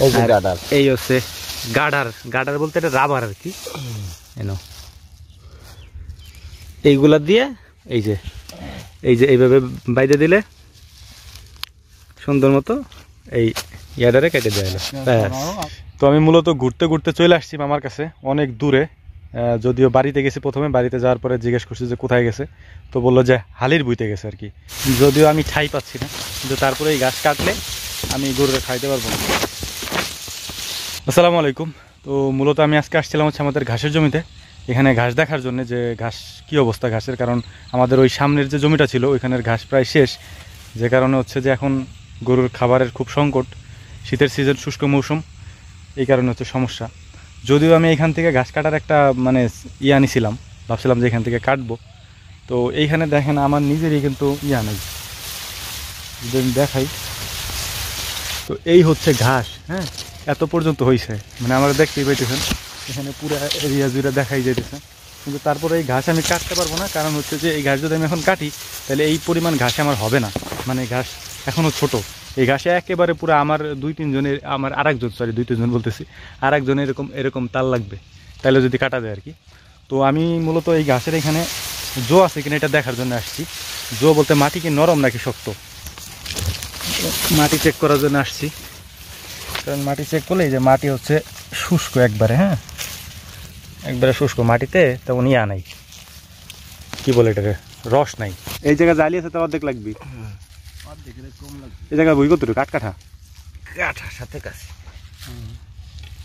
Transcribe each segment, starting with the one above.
হ্যাঁ, তো আমি মূলত ঘুরতে ঘুরতে চলে আসছি আমার কাছে অনেক দূরে যদিও বাড়িতে গেছি প্রথমে বাড়িতে যাওয়ার পরে জিজ্ঞেস করছি যে কোথায় গেছে তো বললো যে হালির বুইতে গেছে আর কি যদিও আমি ঠাই পাচ্ছি না কিন্তু তারপরে এই গাছ কাটলে আমি গরুরে খাইতে পারবো না আসসালামু আলাইকুম তো মূলত আমি আজকে আসছিলাম হচ্ছে আমাদের ঘাসের জমিতে এখানে ঘাস দেখার জন্য যে ঘাস কি অবস্থা ঘাসের কারণ আমাদের ওই সামনের যে জমিটা ছিল ওইখানের ঘাস প্রায় শেষ যে কারণে হচ্ছে যে এখন গরুর খাবারের খুব সংকট শীতের সিজন শুষ্ক মৌসুম এই কারণে হচ্ছে সমস্যা যদিও আমি এখান থেকে ঘাস কাটার একটা মানে ইয়ে আনিছিলাম ভাবছিলাম যে এখান থেকে কাটবো তো এইখানে দেখেন আমার নিজেরই কিন্তু ইয়া নেই যদি আমি দেখাই তো এই হচ্ছে ঘাস হ্যাঁ এত পর্যন্ত হয়েছে মানে আমরা দেখতেই পাইতেছেন এখানে পুরো এরিয়া জুড়ে দেখাই যাইতেছে কিন্তু তারপরে এই ঘাস আমি কাটতে পারবো না কারণ হচ্ছে যে এই ঘাস যদি আমি এখন কাটি তাহলে এই পরিমাণ ঘাস আমার হবে না মানে ঘাস এখনও ছোট এই ঘাসে একেবারে পুরো আমার দুই তিনজনের আমার আরেকজন সরি দুই তিনজন বলতেছি আরেকজনের এরকম এরকম তাল লাগবে তাহলে যদি কাটা যায় আর কি তো আমি মূলত এই ঘাসের এখানে জো আছে কিনা এটা দেখার জন্য আসছি জো বলতে মাটি কি নরম নাকি শক্ত মাটি চেক করার জন্য আসছি কারণ মাটি চেক করলে যে মাটি হচ্ছে শুষ্ক একবারে হ্যাঁ একবারে শুষ্ক মাটিতে তেমন ইয়া নাই কি বলে এটাকে রস নাই এই জায়গায় জালি আছে তো অর্ধেক লাগবে এই জায়গায় বই কত কাঠ কাঠা কাঠা সাথে কাছে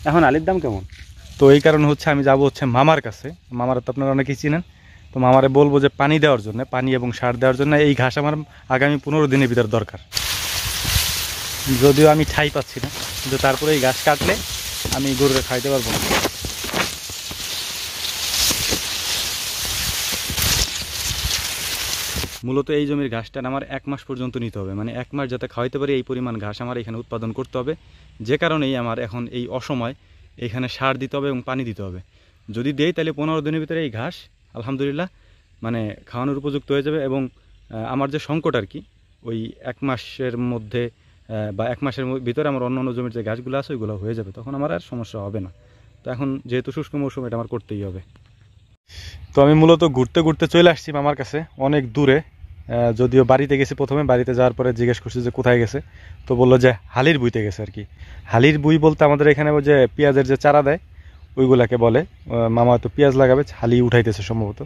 এখন আলির দাম কেমন তো এই কারণে হচ্ছে আমি যাব হচ্ছে মামার কাছে মামার তো আপনারা অনেকেই চিনেন তো মামারে বলবো যে পানি দেওয়ার জন্য পানি এবং সার দেওয়ার জন্য এই ঘাস আমার আগামী পনেরো দিনের ভিতর দরকার যদিও আমি ঠাই পাচ্ছি না কিন্তু তারপরে এই ঘাস কাটলে আমি গরুরা খাইতে পারবো না মূলত এই জমির ঘাসটা আমার এক মাস পর্যন্ত নিতে হবে মানে এক মাস যাতে খাওয়াইতে পারি এই পরিমাণ ঘাস আমার এখানে উৎপাদন করতে হবে যে কারণেই আমার এখন এই অসময় এখানে সার দিতে হবে এবং পানি দিতে হবে যদি দেই তাহলে পনেরো দিনের ভিতরে এই ঘাস আলহামদুলিল্লাহ মানে খাওয়ানোর উপযুক্ত হয়ে যাবে এবং আমার যে সংকট আর কি ওই এক মাসের মধ্যে বা এক মাসের ভিতরে আমার অন্য অন্য জমির যে গাছগুলো আছে ওইগুলো হয়ে যাবে তখন আমার আর সমস্যা হবে না তো এখন যেহেতু শুষ্ক মৌসুম এটা আমার করতেই হবে তো আমি মূলত ঘুরতে ঘুরতে চলে আসছি মামার কাছে অনেক দূরে যদিও বাড়িতে গেছি প্রথমে বাড়িতে যাওয়ার পরে জিজ্ঞেস করছি যে কোথায় গেছে তো বললো যে হালির বুইতে গেছে আর কি হালির বুই বলতে আমাদের এখানে যে পেঁয়াজের যে চারা দেয় ওইগুলাকে বলে মামা হয়তো পেঁয়াজ লাগাবে হালি উঠাইতেছে সম্ভবত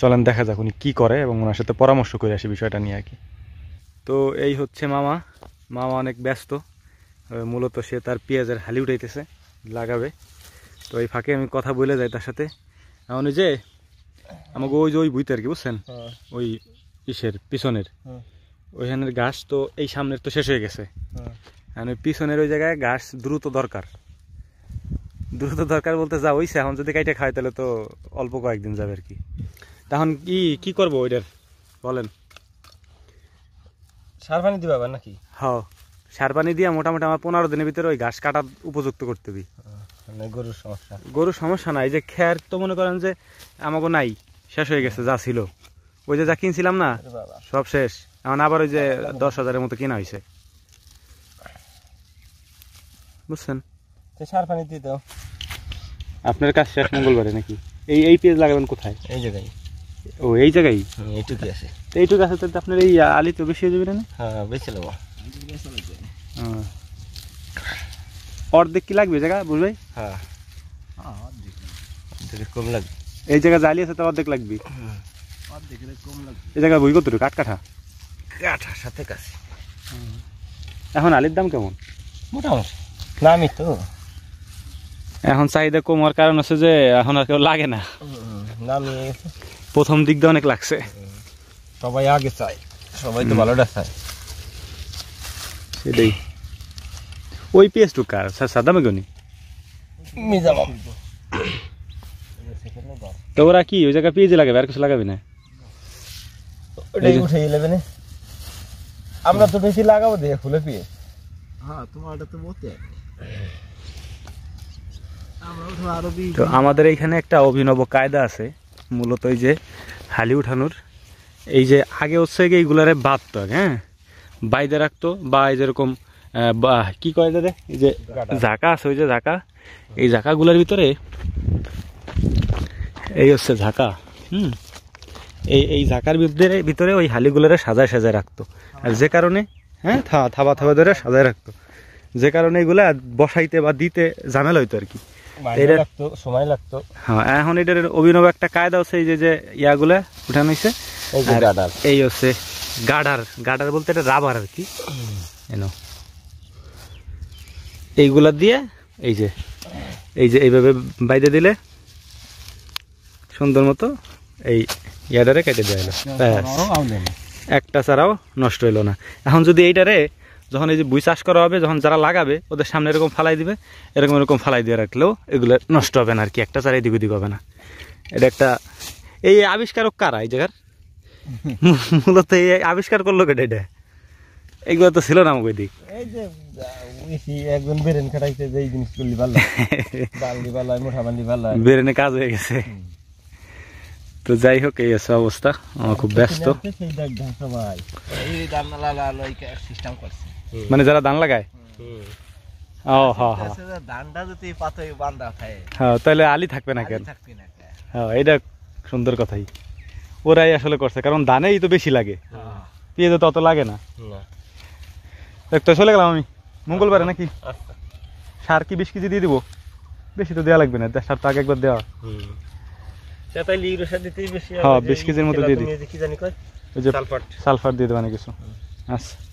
চলেন দেখা যাক উনি কী করে এবং ওনার সাথে পরামর্শ করে আসি বিষয়টা নিয়ে আর কি তো এই হচ্ছে মামা মামা অনেক ব্যস্ত মূলত সে তার পেঁয়াজের হালি উঠাইতেছে লাগাবে তো এই ফাঁকে আমি কথা বলে যাই তার সাথে এমন যে আমাকে ওই যে ওই বুইতে আর কি বুঝছেন হ্যাঁ। ওই ইসের পিছনের হ্যাঁ। ওইখানের ঘাস তো এই সামনের তো শেষ হয়ে গেছে হ্যাঁ। আমি পিছনের ওই জায়গায় ঘাস দ্রুত দরকার দ্রুত দরকার বলতে যা হইছে এখন যদি কাইটা খায় তাহলে তো অল্প কয়েকদিন যাবে আর কি তখন কি কি করবো ওইটার বলেন সার পানি দিবা নাকি হ্যাঁ সার পানি দিয়ে মোটামুটি আমার পনেরো দিনের ভিতরে ওই ঘাস কাটা উপযুক্ত করতে দিই মানে গরুর সমস্যা গরুর সমস্যা নাই যে খ্যার তো মনে করেন যে আমাকে নাই শেষ হয়ে গেছে যা ছিল ওই যে যা কিনছিলাম না সব শেষ এখন আবার ওই যে দশ হাজারের মতো কিনা হয়েছে বুঝছেন সার পানি দিয়ে দাও আপনার কাজ শেষ মঙ্গলবারে নাকি এই এই পেঁয়াজ লাগাবেন কোথায় এই জায়গায় ও এই জায়গায় এইটুকু আছে এইটুকু আছে তাহলে আপনার এই আলি তো বেশি হয়ে যাবে না হ্যাঁ বেশি লাগবো অর্ধেক কি লাগবে জায়গা বুঝবে হ্যাঁ, হ্যাঁ কম লাগবে এই জায়গা জালি আছে তো অর্ধেক হ্যাঁ। লাগবে এই জায়গা বই কত কাঠ কাঠা কাঠা সাথে কাছে হ্যাঁ। এখন আলির দাম কেমন মোটামুটি দামই তো এখন চাহিদা কম কারণ আছে যে এখন আর কেউ লাগে না প্রথম দিক দিয়ে অনেক লাগছে সবাই আগে চাই সবাই তো ভালোটা চায় এটাই ওই পেস্টু কার সাদা মেগুনি তো ওরা কি ওই জায়গায় পেঁয়াজ লাগাবে আর কিছু লাগাবি না আমরা তো বেশি লাগাবো দিয়ে হ্যাঁ, আমাদের এইখানে একটা অভিনব কায়দা আছে মূলত এই যে হালি উঠানোর এই যে আগে হচ্ছে এইগুলারে বাদ হ্যাঁ বাইরে রাখতো বা এই যেরকম বা কি কয় দাদা এই যে ঝাঁকা আছে ওই যে ঝাঁকা এই ঝাঁকাগুলোর ভিতরে এই হচ্ছে ঝাঁকা হুম এই এই ঝাঁকার ভিতরে ভিতরে ওই হালিগুলোরে সাজায় সাজায় রাখতো আর যে কারণে হ্যাঁ থাবা থাবা ধরে সাজায় রাখতো যে কারণে এগুলা বসাইতে বা দিতে ঝামেলা হইতো আর কি হ্যাঁ, এখন এটার অভিনব একটা কায়দা হচ্ছে এই যে ইয়াগুলা উঠানো হয়েছে এই হচ্ছে গাডার গাডার বলতে এটা রাবার আর কি এনো এইগুলা দিয়ে এই যে এই যে এইভাবে বাইদে দিলে সুন্দর মতো এই ইয়াডারে কেটে দেওয়া হলো একটা ছাড়াও নষ্ট হইলো না এখন যদি এইটারে যখন এই যে বুই চাষ করা হবে যখন যারা লাগাবে ওদের সামনে এরকম ফালাই দিবে এরকম এরকম ফালাই দিয়ে রাখলেও এগুলো নষ্ট হবে না আর কি একটা চারা এদিক ওদিক হবে না এটা একটা এই আবিষ্কারক কারা এই জায়গার মূলত আবিষ্কার করলো কেটে এটা এগুলো তো ছিল না আমাকে দিক একজন যে জিনিস হয়ে গেছে মানে যারা ধান লাগায় ও হ্যাঁ, তাহলে আলি থাকবে না কেন হ্যাঁ, এটা সুন্দর কথাই ওরাই আসলে করছে কারণ ধানেই তো বেশি লাগে হ্যাঁ। পেঁয়াজে অত লাগে না তো চলে গেলাম আমি মঙ্গলবারে নাকি আচ্ছা। সার কি বিশ কেজি দিয়ে দিব বেশি তো দেওয়া লাগবে না সার তো আগে একবার দেওয়া হ্যাঁ বিশ কেজির মতো দিয়ে দিই ওই যে সালফার দিয়ে দেবা না কিছু আচ্ছা